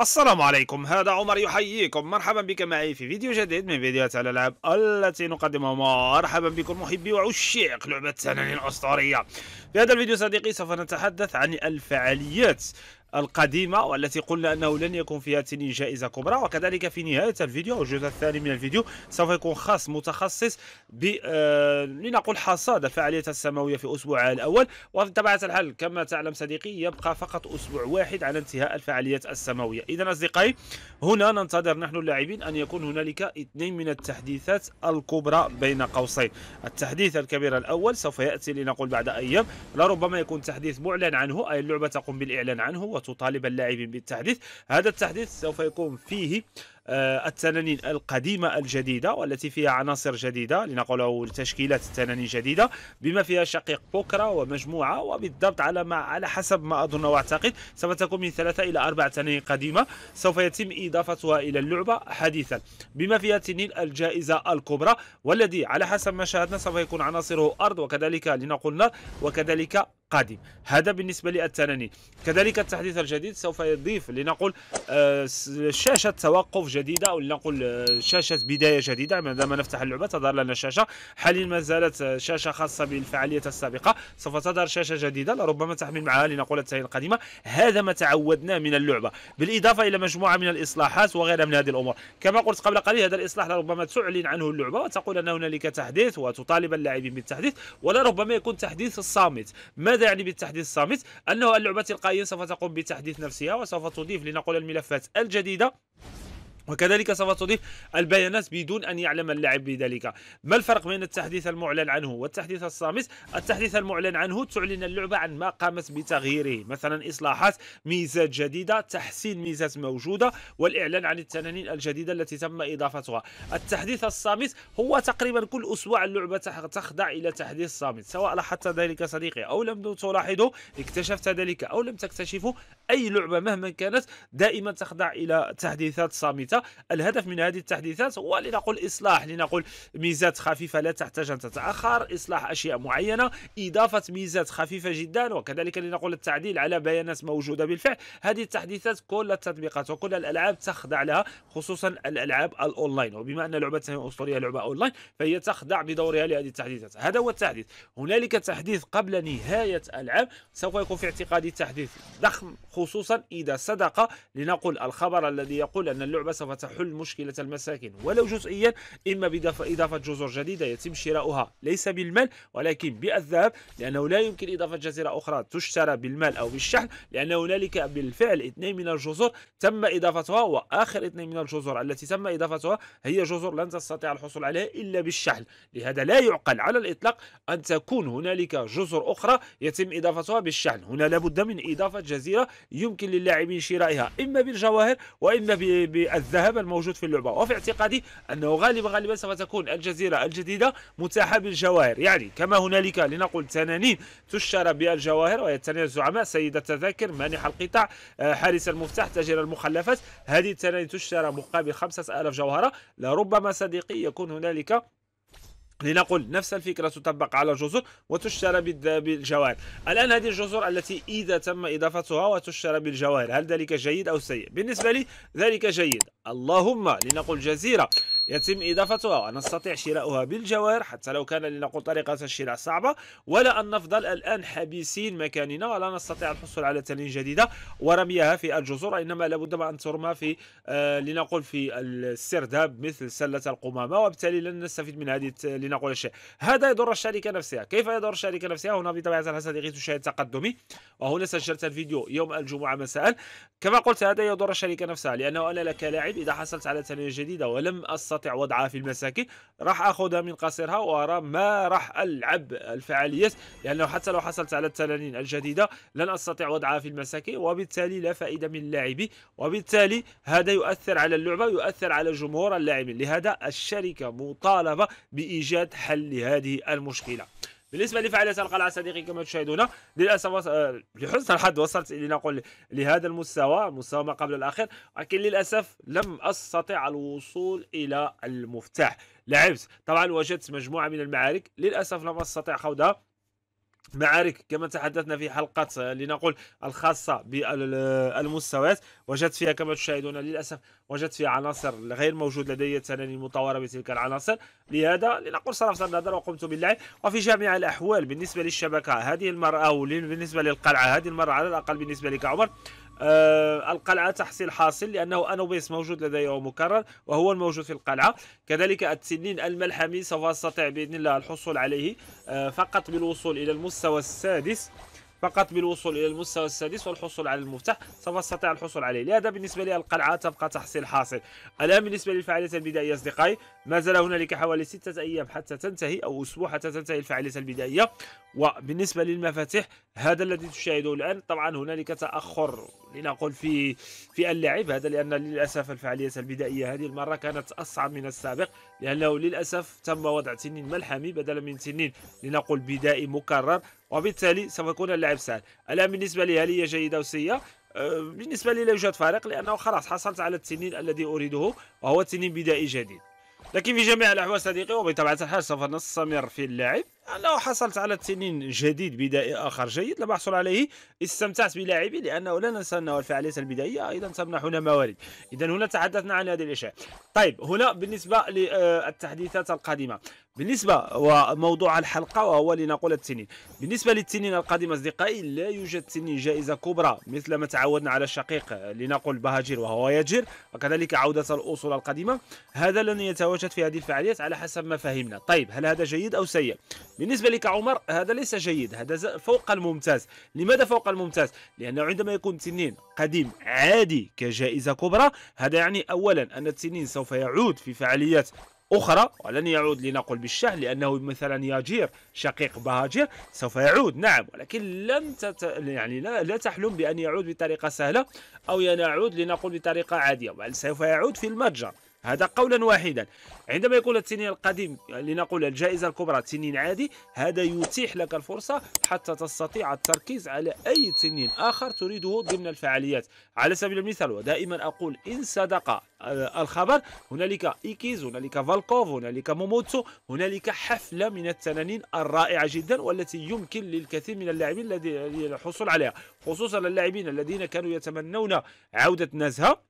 السلام عليكم هذا عمر يحييكم مرحبا بك معي في فيديو جديد من فيديوهات الالعاب التي نقدمها مرحبا بكم محبي وعشاق لعبه التنانين الاسطوريه في هذا الفيديو صديقي سوف نتحدث عن الفعاليات القديمة والتي قلنا أنه لن يكون فيها تني جائزة كبرى وكذلك في نهاية الفيديو أو الجزء الثاني من الفيديو سوف يكون خاص متخصص ب آه، لنقول حصاد الفعاليات السماوية في أسبوعها الأول وطبيعة الحال كما تعلم صديقي يبقى فقط أسبوع واحد على انتهاء الفعاليات السماوية إذا أصدقائي هنا ننتظر نحن اللاعبين أن يكون هنالك اثنين من التحديثات الكبرى بين قوسين التحديث الكبير الأول سوف يأتي لنقول بعد أيام لربما يكون تحديث معلن عنه أي اللعبة تقوم بالإعلان عنه وتطالب اللاعبين بالتحديث هذا التحديث سوف يكون فيه آه، التنانين القديمة الجديدة والتي فيها عناصر جديدة لنقوله تشكيلات التنانين جديدة بما فيها شقيق بوكرا ومجموعة وبالضبط على ما على حسب ما أظن وأعتقد سوف تكون من ثلاثة إلى أربع تنانين قديمة سوف يتم إضافتها إلى اللعبة حديثا بما فيها تنين الجائزة الكبرى والذي على حسب ما شاهدنا سوف يكون عناصره أرض وكذلك لنقول نار وكذلك قادم هذا بالنسبة للتنانين كذلك التحديث الجديد سوف يضيف لنقول آه، شاشة توقف جديدة أو لنقول آه، شاشة بداية جديدة عندما نفتح اللعبة تظهر لنا شاشة حاليا ما زالت آه، شاشة خاصة بالفعالية السابقة سوف تظهر شاشة جديدة لربما تحمل معها لنقول التنانين القديمة هذا ما تعودناه من اللعبة بالإضافة إلى مجموعة من الإصلاحات وغيرها من هذه الأمور كما قلت قبل قليل هذا الإصلاح لربما تعلن عنه اللعبة وتقول أن هنالك تحديث وتطالب اللاعبين بالتحديث ولربما يكون تحديث الصامت ماذا ماذا يعني بالتحديث الصامت؟ أنه اللعبة تلقائيا سوف تقوم بتحديث نفسها وسوف تضيف لنقول الملفات الجديدة وكذلك سوف تضيف البيانات بدون أن يعلم اللاعب بذلك ما الفرق بين التحديث المعلن عنه والتحديث الصامت التحديث المعلن عنه تعلن اللعبة عن ما قامت بتغييره مثلا إصلاحات ميزات جديدة تحسين ميزات موجودة والإعلان عن التنانين الجديدة التي تم إضافتها التحديث الصامت هو تقريبا كل أسبوع اللعبة تخضع إلى تحديث صامت سواء لاحظت ذلك صديقي أو لم تلاحظه اكتشفت ذلك أو لم تكتشفه اي لعبه مهما كانت دائما تخضع الى تحديثات صامته الهدف من هذه التحديثات هو لنقول اصلاح لنقول ميزات خفيفه لا تحتاج ان تتاخر اصلاح اشياء معينه اضافه ميزات خفيفه جدا وكذلك لنقول التعديل على بيانات موجوده بالفعل هذه التحديثات كل التطبيقات وكل الالعاب تخضع لها خصوصا الالعاب الاونلاين وبما ان لعبه اسطوريه لعبه اونلاين فهي تخضع بدورها لهذه التحديثات هذا هو التحديث هنالك تحديث قبل نهايه العام سوف يكون في اعتقادي تحديث ضخم خصوصا إذا صدق لنقل الخبر الذي يقول أن اللعبة سوف تحل مشكلة المساكن ولو جزئيا إما بإضافة جزر جديدة يتم شراؤها ليس بالمال ولكن بالذهب لأنه لا يمكن إضافة جزيرة أخرى تشترى بالمال أو بالشحن لأن هنالك بالفعل اثنين من الجزر تم إضافتها وآخر اثنين من الجزر التي تم إضافتها هي جزر لن تستطيع الحصول عليها إلا بالشحن لهذا لا يعقل على الإطلاق أن تكون هنالك جزر أخرى يتم إضافتها بالشحن هنا لابد من إضافة جزيرة يمكن للاعبين شرائها إما بالجواهر وإما بالذهب الموجود في اللعبة وفي اعتقادي أنه غالبا غالبا سوف تكون الجزيرة الجديدة متاحة بالجواهر يعني كما هنالك لنقل تنانين تشترى بالجواهر وهي التنانين الزعماء سيد التذاكر مانح القطع آه، حارس المفتاح تاجر المخلفات هذه التنانين تشترى مقابل 5000 جوهرة لربما صديقي يكون هنالك لنقل نفس الفكرة تطبق على جزر وتشترى بالجواهر الآن هذه الجزر التي إذا تم إضافتها وتشترى بالجواهر هل ذلك جيد أو سيء بالنسبة لي ذلك جيد اللهم لنقل جزيرة يتم إضافتها نستطيع شراؤها بالجوار حتى لو كان لنقول طريقة الشراء صعبة ولا أن نفضل الآن حبيسين مكاننا ولا نستطيع الحصول على تنين جديدة ورميها في الجزر إنما لابد أن ترمى في آه لنقول في السرداب مثل سلة القمامة وبالتالي لن نستفيد من هذه لنقول الشيء هذا يضر الشركة نفسها كيف يضر الشركة نفسها هنا بطبيعة الحال صديقي تشاهد تقدمي وهنا سجلت الفيديو يوم الجمعة مساء كما قلت هذا يضر الشركة نفسها لأنه أنا لك لاعب إذا حصلت على تنين جديدة ولم أستطع تستطيع وضعها في المساكن راح اخذها من قصرها وارى ما راح العب الفعاليات لانه حتى لو حصلت على التنانين الجديده لن استطيع وضعها في المساكن وبالتالي لا فائده من لاعبي وبالتالي هذا يؤثر على اللعبه يؤثر على جمهور اللاعبين لهذا الشركه مطالبه بايجاد حل لهذه المشكله بالنسبه لفعاليات القلعه صديقي كما تشاهدون للاسف آه، لحسن الحظ وصلت لنقول لهذا المستوى مستوى ما قبل الاخير لكن للاسف لم استطع الوصول الى المفتاح لعبت طبعا وجدت مجموعه من المعارك للاسف لم استطع خوضها معارك كما تحدثنا في حلقات آه، لنقول الخاصة بالمستويات وجدت فيها كما تشاهدون للأسف وجدت فيها عناصر غير موجود لدي تناني المطورة بتلك العناصر لهذا لنقول صرفت النظر وقمت باللعب وفي جميع الأحوال بالنسبة للشبكة هذه المرة أو بالنسبة للقلعة هذه المرة على الأقل بالنسبة لك عمر آه القلعه تحصيل حاصل لانه انوبيس موجود لديه مكرر وهو الموجود في القلعه كذلك التنين الملحمي سوف استطيع باذن الله الحصول عليه آه فقط بالوصول الى المستوى السادس فقط بالوصول الى المستوى السادس والحصول على المفتاح سوف استطيع الحصول عليه لهذا بالنسبه لي القلعه تبقى تحصيل حاصل الان بالنسبه للفعاليه البدائيه اصدقائي ما زال هنالك حوالي ستة ايام حتى تنتهي او اسبوع حتى تنتهي الفعاليه البدائيه وبالنسبه للمفاتيح هذا الذي تشاهده الان طبعا هنالك تاخر لنقول في في اللعب هذا لان للاسف الفعاليه البدائيه هذه المره كانت اصعب من السابق لانه للاسف تم وضع تنين ملحمي بدلا من تنين لنقول بدائي مكرر وبالتالي سوف يكون اللعب سهل الان بالنسبه لي هل هي جيده او سيئه أه، بالنسبه لي لا يوجد فارق لانه خلاص حصلت على التنين الذي اريده وهو تنين بدائي جديد لكن في جميع الاحوال صديقي وبطبيعه الحال سوف نستمر في اللعب لو حصلت على تنين جديد بدائي اخر جيد لم احصل عليه استمتعت بلاعبي لانه لا ننسى انه الفعاليات البدائيه ايضا تمنحنا موارد اذا هنا تحدثنا عن هذه الاشياء طيب هنا بالنسبه للتحديثات القادمه بالنسبه وموضوع الحلقه وهو لنقول التنين بالنسبه للتنين القادم اصدقائي لا يوجد تنين جائزه كبرى مثل ما تعودنا على الشقيق لنقول بهاجر وهو يجر وكذلك عوده الاصول القديمه هذا لن يتواجد في هذه الفعاليات على حسب ما فهمنا طيب هل هذا جيد او سيء بالنسبه لك عمر هذا ليس جيد هذا فوق الممتاز لماذا فوق الممتاز لانه عندما يكون تنين قديم عادي كجائزه كبرى هذا يعني اولا ان التنين سوف يعود في فعاليات أخرى ولن يعود لنقل بالشهر لأنه مثلا ياجير شقيق بهاجير سوف يعود نعم ولكن لم تت... يعني لا, لا تحلم بأن يعود بطريقة سهلة أو يعود لنقل بطريقة عادية بل سوف يعود في المتجر هذا قولا واحدا عندما يكون التنين القديم يعني لنقول الجائزة الكبرى تنين عادي هذا يتيح لك الفرصة حتى تستطيع التركيز على أي تنين آخر تريده ضمن الفعاليات على سبيل المثال ودائما أقول إن صدق آه، الخبر هنالك إيكيز هنالك فالكوف هنالك موموتسو هنالك حفلة من التنانين الرائعة جدا والتي يمكن للكثير من اللاعبين الذي الحصول عليها خصوصا اللاعبين الذين كانوا يتمنون عودة نزهة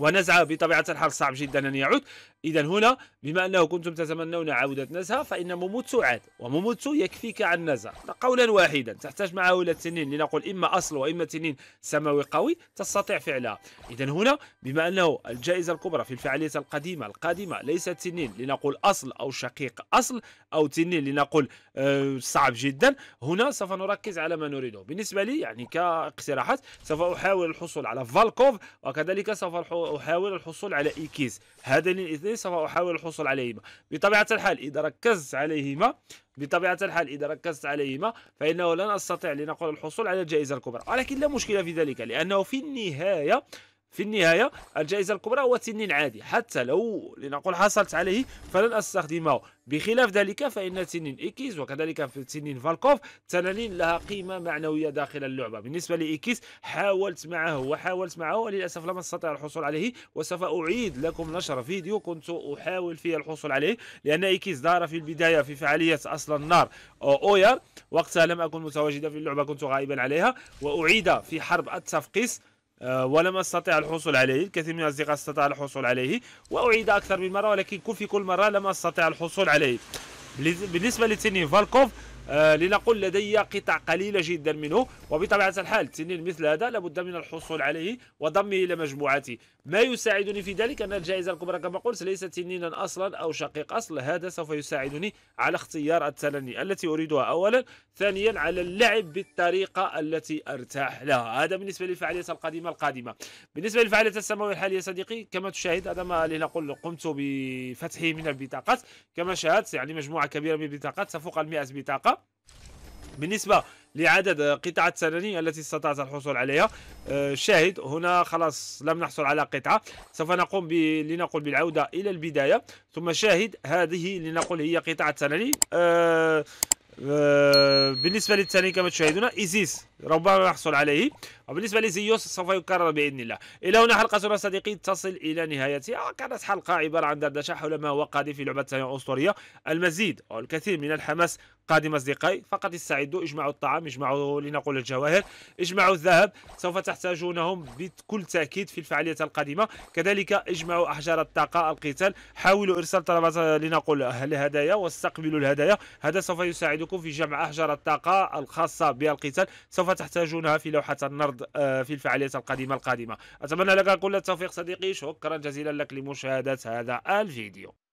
ونزعه بطبيعه الحال صعب جدا ان يعود إذا هنا بما أنه كنتم تتمنون عودة نزهة فإن موموتسو عاد وموموتسو يكفيك عن نزهة قولا واحدا تحتاج معه إلى التنين لنقول إما أصل وإما تنين سماوي قوي تستطيع فعلها إذا هنا بما أنه الجائزة الكبرى في الفعالية القديمة القادمة ليست تنين لنقول أصل أو شقيق أصل أو تنين لنقول أه صعب جدا هنا سوف نركز على ما نريده بالنسبة لي يعني كاقتراحات سوف أحاول الحصول على فالكوف وكذلك سوف أحاول الحصول على إيكيز هذين الاثنين سوف احاول الحصول عليهما بطبيعه الحال اذا ركزت عليهما بطبيعه الحال اذا ركزت عليهما فانه لن استطيع لنقول الحصول على الجائزه الكبرى ولكن لا مشكله في ذلك لانه في النهايه في النهاية الجائزة الكبرى هو تنين عادي حتى لو لنقول حصلت عليه فلن أستخدمه بخلاف ذلك فإن تنين إكيز وكذلك في تنين فالكوف تنانين لها قيمة معنوية داخل اللعبة بالنسبة لإكيز حاولت معه وحاولت معه وللأسف لم أستطع الحصول عليه وسوف أعيد لكم نشر فيديو كنت أحاول فيه الحصول عليه لأن إكيز دار في البداية في فعالية أصل النار أو أوير وقتها لم أكن متواجدا في اللعبة كنت غائبا عليها وأعيد في حرب التفقيس آه، ولم استطع الحصول عليه الكثير من الاصدقاء استطاع الحصول عليه واعيد اكثر من مره ولكن كل في كل مره لم استطع الحصول عليه بالنسبه لتيني فالكوف آه، لنقل لدي قطع قليلة جدا منه وبطبيعة الحال تنين مثل هذا لابد من الحصول عليه وضمه إلى مجموعتي ما يساعدني في ذلك أن الجائزة الكبرى كما قلت ليست تنينا أصلا أو شقيق أصل هذا سوف يساعدني على اختيار التنني التي أريدها أولا ثانيا على اللعب بالطريقة التي أرتاح لها هذا بالنسبة للفعالية القديمة القادمة بالنسبة للفعالية السماوية الحالية صديقي كما تشاهد هذا ما لنقل قمت بفتحه من البطاقات كما شاهدت يعني مجموعة كبيرة من البطاقات تفوق المئة بطاقة بالنسبة لعدد قطعة سناني التي استطعت الحصول عليها آه، شاهد هنا خلاص لم نحصل على قطعة سوف نقوم ب... لنقول بالعودة إلى البداية ثم شاهد هذه لنقول هي قطعة سناني آه، آه، بالنسبة للثاني كما تشاهدون إيزيس ربما نحصل عليه وبالنسبة لزيوس سوف يكرر بإذن الله إلى هنا حلقتنا صديقي تصل إلى نهايتها آه، كانت حلقة عبارة عن دردشة حول ما هو قادم في لعبة أسطورية المزيد والكثير من الحماس قادم أصدقائي فقط استعدوا اجمعوا الطعام اجمعوا لنقول الجواهر اجمعوا الذهب سوف تحتاجونهم بكل تأكيد في الفعالية القادمة كذلك اجمعوا أحجار الطاقة القتال حاولوا إرسال طلبات لنقول الهدايا واستقبلوا الهدايا هذا سوف يساعدكم في جمع أحجار الطاقة الخاصة بالقتال سوف تحتاجونها في لوحة النرد العرض آه، في الفعاليات القادمة القادمة أتمنى لك كل التوفيق صديقي شكرا جزيلا لك لمشاهدة هذا الفيديو